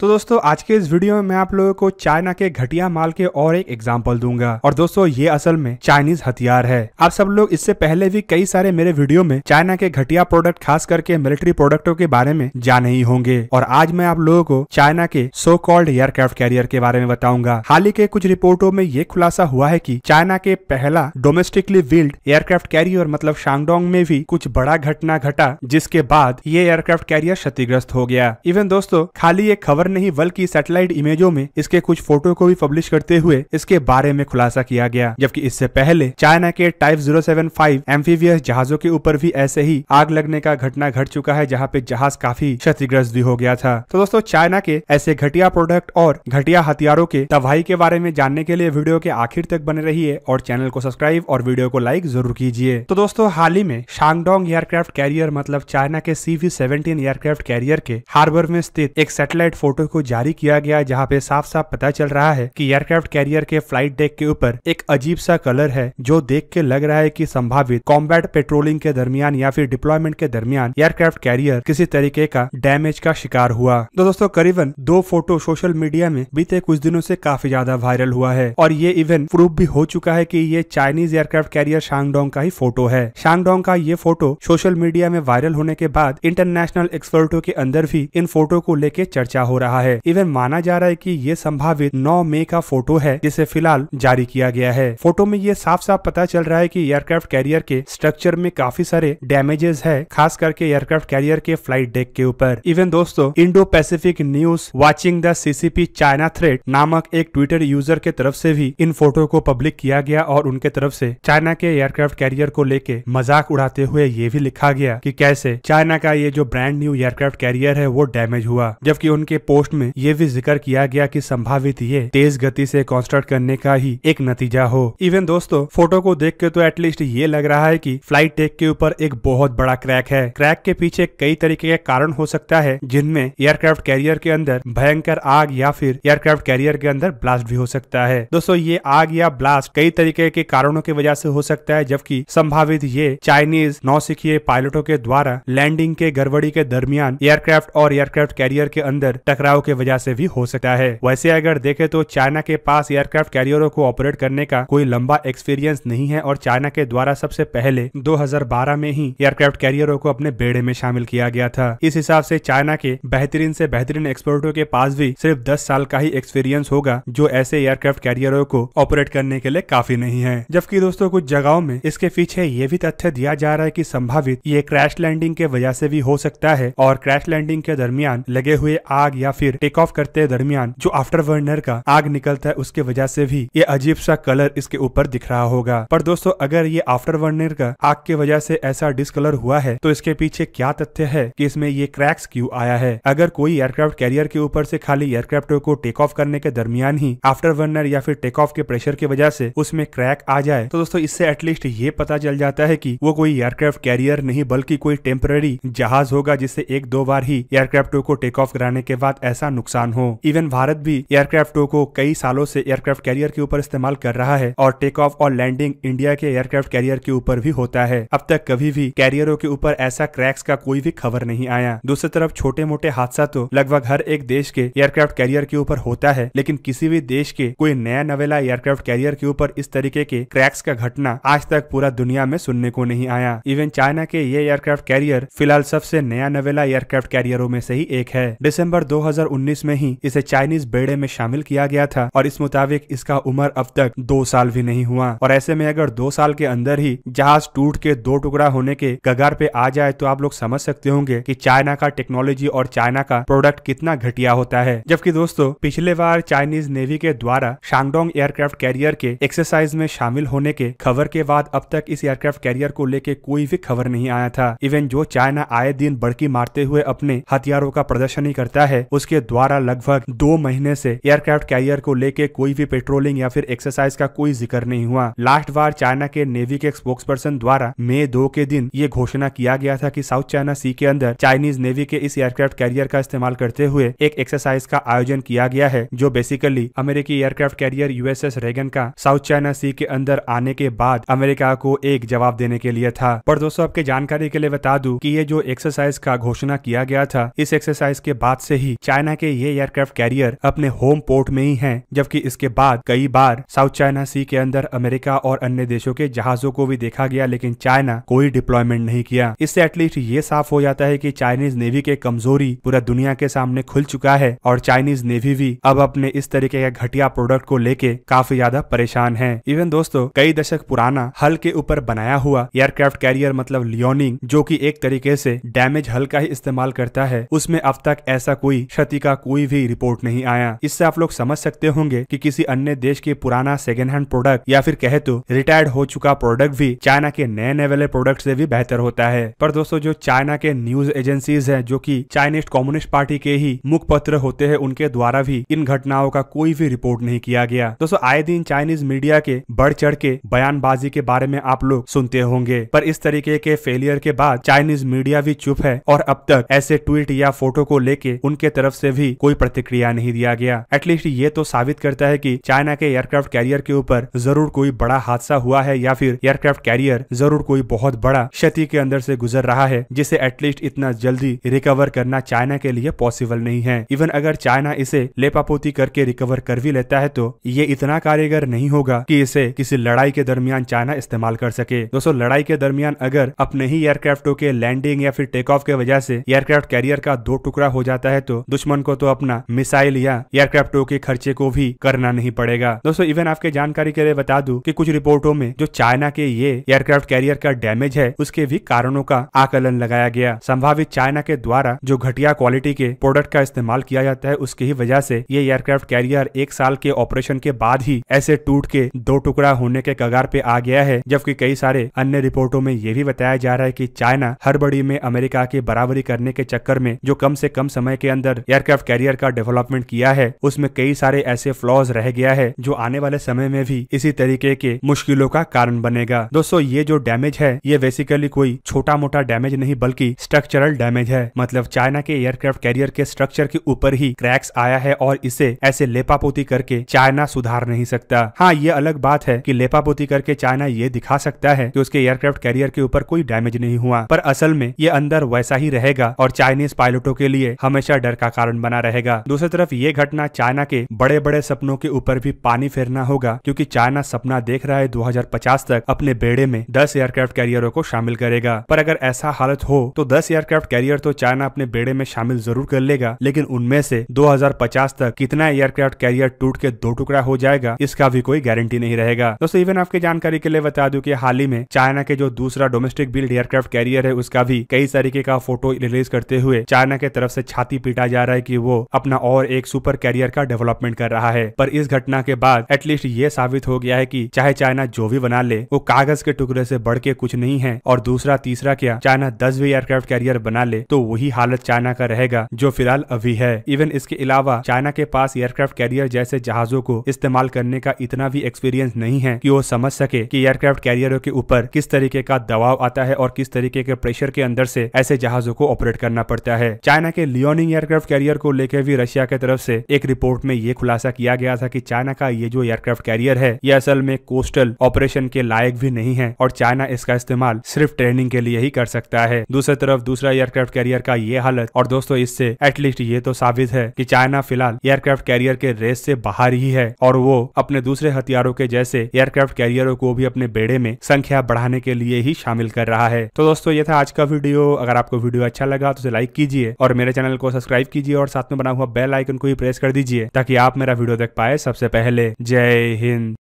तो दोस्तों आज के इस वीडियो में मैं आप लोगों को चाइना के घटिया माल के और एक एग्जाम्पल दूंगा और दोस्तों ये असल में चाइनीज हथियार है आप सब लोग इससे पहले भी कई सारे मेरे वीडियो में चाइना के घटिया प्रोडक्ट खास करके मिलिट्री प्रोडक्टों के बारे में जाने ही होंगे और आज मैं आप लोगों को चाइना के सो कॉल्ड एयरक्राफ्ट कैरियर के बारे में बताऊंगा हाल ही के कुछ रिपोर्टों में ये खुलासा हुआ है की चाइना के पहला डोमेस्टिकली बिल्ड एयरक्राफ्ट कैरियर मतलब शांगडोंग में भी कुछ बड़ा घटना घटा जिसके बाद ये एयरक्राफ्ट कैरियर क्षतिग्रस्त हो गया इवन दोस्तों खाली एक खबर पर नहीं बल्कि सैटेलाइट इमेजों में इसके कुछ फोटो को भी पब्लिश करते हुए इसके बारे में खुलासा किया गया जबकि इससे पहले चाइना के type zero seven five amphibious जहाजों के ऊपर भी ऐसे ही आग लगने का घटना घट चुका है जहाँ पे जहाज काफी क्षतिग्रस्त भी हो गया था तो दोस्तों चाइना के ऐसे घटिया प्रोडक्ट और घटिया हथियारों के तबाही के बारे में जानने के लिए वीडियो के आखिर तक बने रहिए और चैनल को सब्सक्राइब और वीडियो को लाइक जरूर कीजिए तो दोस्तों हाल ही में शांगडोंग एयरक्राफ्ट कैरियर मतलब चाइना के सीवी सेवेंटीन एयरक्राफ्ट कैरियर के हार्बर में स्थित एक सैटेलाइट फोटो फोटो को जारी किया गया जहाँ पे साफ साफ पता चल रहा है कि एयरक्राफ्ट कैरियर के फ्लाइट डेक के ऊपर एक अजीब सा कलर है जो देख के लग रहा है कि संभावित कॉम्बैट पेट्रोलिंग के दरमियान या फिर डिप्लॉयमेंट के दरमियान एयरक्राफ्ट कैरियर किसी तरीके का डैमेज का शिकार हुआ तो दोस्तों करीबन दो फोटो सोशल मीडिया में बीते कुछ दिनों से काफी ज्यादा वायरल हुआ है और ये इवेंट प्रूफ भी हो चुका है कि ये चाइनीज एयरक्राफ्ट कैरियर शांगडोंग का ही फोटो है शांगडोंग का ये फोटो सोशल मीडिया में वायरल होने के बाद इंटरनेशनल एक्सपर्टो के अंदर भी इन फोटो को लेके चर्चा हो रहा रहा है इवन माना जा रहा है कि ये संभावित 9 मई का फोटो है जिसे फिलहाल जारी किया गया है फोटो में ये साफ साफ पता चल रहा है की एयरक्राफ्ट कैरियर के स्ट्रक्चर में काफी सारे डैमेजेस है खास करके एयरक्राफ्ट कैरियर के फ्लाइट डेक के ऊपर इवन दोस्तों Indo Pacific news watching the CCP China threat नामक एक ट्विटर यूजर के तरफ से भी इन फोटो को पब्लिक किया गया और उनके तरफ से चाइना के एयरक्राफ्ट कैरियर को लेके मजाक उड़ाते हुए ये भी लिखा गया कि कैसे चाइना का ये जो ब्रांड न्यू एयरक्राफ्ट कैरियर है वो डैमेज हुआ जबकि उनके पोर्ट पोस्ट में ये भी जिक्र किया गया कि संभावित ये तेज गति से कॉन्स्ट्रक्ट करने का ही एक नतीजा हो इवन दोस्तों फोटो को देख के तो एटलीस्ट ये लग रहा है कि फ्लाइट टेक के ऊपर एक बहुत बड़ा क्रैक है क्रैक के पीछे कई तरीके के कारण हो सकता है जिनमें एयरक्राफ्ट कैरियर के अंदर भयंकर आग या फिर एयरक्राफ्ट कैरियर के अंदर ब्लास्ट भी हो सकता है दोस्तों ये आग या ब्लास्ट कई तरीके के कारणों की वजह से हो सकता है जबकि संभावित ये चाइनीज नौसिखिए पायलटों के द्वारा लैंडिंग के गड़बड़ी के दरमियान एयरक्राफ्ट और एयरक्राफ्ट कैरियर के अंदर टकरा टकराव की वजह से भी हो सकता है वैसे अगर देखे तो चाइना के पास एयरक्राफ्ट कैरियरों को ऑपरेट करने का कोई लंबा एक्सपीरियंस नहीं है और चाइना के द्वारा सबसे पहले 2012 में ही एयरक्राफ्ट कैरियरों को अपने बेड़े में शामिल किया गया था इस हिसाब से चाइना के बेहतरीन से बेहतरीन एक्सपर्टों के पास भी सिर्फ दस साल का ही एक्सपीरियंस होगा जो ऐसे एयरक्राफ्ट कैरियरों को ऑपरेट करने के लिए काफी नहीं है जबकि दोस्तों कुछ जगहों में इसके पीछे ये भी तथ्य दिया जा रहा है की संभावित ये क्रैश लैंडिंग के वजह से भी हो सकता है और क्रैश लैंडिंग के दरमियान लगे हुए आग या फिर टेक ऑफ करते दरमियान जो आफ्टर वर्नर का आग निकलता है उसके वजह से भी ये अजीब सा कलर इसके ऊपर दिख रहा होगा पर दोस्तों अगर ये आफ्टर वर्नर का आग के वजह से ऐसा डिसकलर हुआ है तो इसके पीछे क्या तथ्य है कि इसमें ये क्रैक्स क्यों आया है अगर कोई एयरक्राफ्ट कैरियर के ऊपर से खाली एयरक्राफ्ट को टेक ऑफ करने के दरमियान ही आफ्टर वर्नर या फिर टेक ऑफ के प्रेशर की वजह से उसमें क्रैक आ जाए तो दोस्तों इससे एटलीस्ट ये पता चल जाता है की वो कोई एयरक्राफ्ट कैरियर नहीं बल्कि कोई टेम्पररी जहाज होगा जिससे एक दो बार ही एयरक्राफ्ट को टेक ऑफ कराने के बाद ऐसा नुकसान हो इवन भारत भी एयरक्राफ्टों को कई सालों से एयरक्राफ्ट कैरियर के ऊपर इस्तेमाल कर रहा है और टेक ऑफ और लैंडिंग इंडिया के एयरक्राफ्ट कैरियर के ऊपर भी होता है अब तक कभी भी कैरियरों के ऊपर ऐसा क्रैक्स का कोई भी खबर नहीं आया दूसरी तरफ छोटे मोटे हादसा तो लगभग हर एक देश के एयरक्राफ्ट कैरियर के ऊपर होता है लेकिन किसी भी देश के कोई नया नवेला एयरक्राफ्ट कैरियर के ऊपर इस तरीके के क्रैक्स का घटना आज तक पूरा दुनिया में सुनने को नहीं आया इवन चाइना के ये एयरक्राफ्ट कैरियर फिलहाल सबसे नया नवेला एयरक्राफ्ट कैरियरों में से ही एक है दिसंबर दो 2019 में ही इसे चाइनीज बेड़े में शामिल किया गया था और इस मुताबिक इसका उम्र अब तक दो साल भी नहीं हुआ और ऐसे में अगर दो साल के अंदर ही जहाज टूट के दो टुकड़ा होने के कगार पे आ जाए तो आप लोग समझ सकते होंगे की चाइना का टेक्नोलॉजी और चाइना का प्रोडक्ट कितना घटिया होता है जबकि दोस्तों पिछले बार चाइनीज नेवी के द्वारा शांगडोंग एयरक्राफ्ट कैरियर के एक्सरसाइज में शामिल होने के खबर के बाद अब तक इस एयरक्राफ्ट कैरियर को लेके कोई भी खबर नहीं आया था इवन जो चाइना आए दिन बड़की मारते हुए अपने हथियारों का प्रदर्शन ही करता है उसके द्वारा लगभग दो महीने से एयरक्राफ्ट कैरियर को लेके कोई भी पेट्रोलिंग या फिर एक्सरसाइज का कोई जिक्र नहीं हुआ लास्ट बार चाइना के नेवी के स्पोक्स पर्सन द्वारा मई दो के दिन ये घोषणा किया गया था की साउथ चाइना सी के अंदर चाइनीज नेवी के इस एयरक्राफ्ट कैरियर का इस्तेमाल करते हुए एक एक्सरसाइज का आयोजन किया गया है जो बेसिकली अमेरिकी एयरक्राफ्ट कैरियर यूएसएस रेगन का साउथ चाइना सी के अंदर आने के बाद अमेरिका को एक जवाब देने के लिए था पर दोस्तों आपके जानकारी के लिए बता दूं कि ये जो एक्सरसाइज का घोषणा किया गया था इस एक्सरसाइज के बाद से ही चाइना के ये एयरक्राफ्ट कैरियर अपने होम पोर्ट में ही हैं जबकि इसके बाद कई बार साउथ चाइना सी के अंदर अमेरिका और अन्य देशों के जहाजों को भी देखा गया लेकिन चाइना कोई डिप्लॉयमेंट नहीं किया इससे एटलीस्ट ये साफ हो जाता है की चाइनीज नेवी के कमजोरी पूरा दुनिया के सामने खुल चुका है और चाइनीज नेवी भी अब अपने इस तरीके का घटिया प्रोडक्ट को लेके काफी ज्यादा परेशान है इवन दोस्तों कई दशक पुराना हल के ऊपर बनाया हुआ एयरक्राफ्ट कैरियर मतलब लियोनिंग जो की एक तरीके से डैमेज हल का ही इस्तेमाल करता है उसमें अब तक ऐसा कोई क्षति का कोई भी रिपोर्ट नहीं आया इससे आप लोग समझ सकते होंगे कि किसी अन्य देश के पुराना सेकेंड हैंड प्रोडक्ट या फिर कहे तो रिटायर्ड हो चुका प्रोडक्ट भी चाइना के नए नए वाले प्रोडक्ट से भी बेहतर होता है पर दोस्तों जो चाइना के न्यूज एजेंसीज है जो की चाइनीज कम्युनिस्ट पार्टी के ही मुखपत्र होते हैं उनके द्वारा भी इन घटनाओं का कोई भी रिपोर्ट नहीं किया गया दोस्तों आए दिन चाइनीज मीडिया के बढ़ चढ़ के बयानबाजी के बारे में आप लोग सुनते होंगे पर इस तरीके के फेलियर के बाद चाइनीज मीडिया भी चुप है और अब तक ऐसे ट्वीट या फोटो को लेके उनके तरफ तरफ से भी कोई प्रतिक्रिया नहीं दिया गया एटलीस्ट ये तो साबित करता है कि चाइना के एयरक्राफ्ट कैरियर के ऊपर जरूर कोई बड़ा हादसा हुआ है या फिर एयरक्राफ्ट कैरियर जरूर कोई बहुत बड़ा क्षति के अंदर से गुजर रहा है जिसे एटलीस्ट इतना जल्दी रिकवर करना चाइना के लिए पॉसिबल नहीं है इवन अगर चाइना इसे लेपापोती करके रिकवर कर भी लेता है तो ये इतना कारीगर नहीं होगा कि इसे किसी लड़ाई के दरमियान चाइना इस्तेमाल कर सके दोस्तों लड़ाई के दरमियान अगर अपने ही एयरक्राफ्टों के लैंडिंग या फिर टेक ऑफ के वजह से एयरक्राफ्ट कैरियर का दो टुकड़ा हो जाता है तो दुश्मन को तो अपना मिसाइल या एयरक्राफ्टों के खर्चे को भी करना नहीं पड़ेगा दोस्तों इवन आपके जानकारी के लिए बता दू की कुछ रिपोर्टों में जो चाइना के ये एयरक्राफ्ट कैरियर का डैमेज है उसके भी कारणों का आकलन लगाया गया संभावित चाइना के द्वारा जो घटिया क्वालिटी के प्रोडक्ट का इस्तेमाल किया जाता है उसकी ही वजह से ये एयरक्राफ्ट कैरियर एक साल के ऑपरेशन के बाद ही ऐसे टूट के दो टुकड़ा होने के कगार पे आ गया है जबकि कई सारे अन्य रिपोर्टों में ये भी बताया जा रहा है की चाइना हर बड़ी में अमेरिका की बराबरी करने के चक्कर में जो कम से कम समय के अंदर एयरक्राफ्ट कैरियर का डेवलपमेंट किया है उसमें कई सारे ऐसे फ्लॉज रह गया है जो आने वाले समय में भी इसी तरीके के मुश्किलों का कारण बनेगा दोस्तों ये जो डैमेज है ये बेसिकली कोई छोटा मोटा डैमेज नहीं बल्कि स्ट्रक्चरल डैमेज है मतलब चाइना के एयरक्राफ्ट कैरियर के स्ट्रक्चर के ऊपर ही क्रैक्स आया है और इसे ऐसे लेपापोती करके चाइना सुधार नहीं सकता हाँ ये अलग बात है की लेपापोती करके चाइना ये दिखा सकता है की उसके एयरक्राफ्ट कैरियर के ऊपर कोई डैमेज नहीं हुआ पर असल में ये अंदर वैसा ही रहेगा और चाइनीज पायलटों के लिए हमेशा डर का कारण बना रहेगा दूसरी तरफ ये घटना चाइना के बड़े बड़े सपनों के ऊपर भी पानी फेरना होगा क्योंकि चाइना सपना देख रहा है 2050 तक अपने बेड़े में 10 एयरक्राफ्ट कैरियरों को शामिल करेगा पर अगर ऐसा हालत हो तो 10 एयरक्राफ्ट कैरियर तो चाइना अपने बेड़े में शामिल जरूर कर लेगा लेकिन उनमें से 2050 तक कितना एयरक्राफ्ट कैरियर टूट के दो टुकड़ा हो जाएगा इसका भी कोई गारंटी नहीं रहेगा दोस्तों इवन आपकी जानकारी के लिए बता दू की हाल ही में चाइना के जो दूसरा डोमेस्टिक बिल्ड एयरक्राफ्ट कैरियर है उसका भी कई तरीके का फोटो रिलीज करते हुए चाइना के तरफ ऐसी छाती पीटा जा रहा है कि वो अपना और एक सुपर कैरियर का डेवलपमेंट कर रहा है पर इस घटना के बाद एटलीस्ट ये साबित हो गया है कि चाहे चाइना जो भी बना ले वो कागज के टुकड़े से बढ़ के कुछ नहीं है और दूसरा तीसरा क्या चाइना दस भी एयरक्राफ्ट कैरियर बना ले तो वही हालत चाइना का रहेगा जो फिलहाल अभी है इवन इसके अलावा चाइना के पास एयरक्राफ्ट कैरियर जैसे जहाजों को इस्तेमाल करने का इतना भी एक्सपीरियंस नहीं है की वो समझ सके की एयरक्राफ्ट कैरियरों के ऊपर किस तरीके का दबाव आता है और किस तरीके के प्रेशर के अंदर से ऐसे जहाजों को ऑपरेट करना पड़ता है चाइना के लियोनिंग एयरक्राफ्ट एयरक्राफ्ट कैरियर को लेकर भी रशिया की तरफ से एक रिपोर्ट में ये खुलासा किया गया था कि चाइना का ये जो एयरक्राफ्ट कैरियर है ये असल में कोस्टल ऑपरेशन के लायक भी नहीं है और चाइना इसका इस्तेमाल सिर्फ ट्रेनिंग के लिए ही कर सकता है दूसरी तरफ दूसरा एयरक्राफ्ट कैरियर का ये हालत और दोस्तों इससे एटलीस्ट ये तो साबित है की चाइना फिलहाल एयरक्राफ्ट कैरियर के रेस से बाहर ही है और वो अपने दूसरे हथियारों के जैसे एयरक्राफ्ट कैरियरों को भी अपने बेड़े में संख्या बढ़ाने के लिए ही शामिल कर रहा है तो दोस्तों ये था आज का वीडियो अगर आपको वीडियो अच्छा लगा तो लाइक कीजिए और मेरे चैनल को सब्सक्राइब कीजिए और साथ में बना हुआ बेल आइकन को भी प्रेस कर दीजिए ताकि आप मेरा वीडियो देख पाए सबसे पहले जय हिंद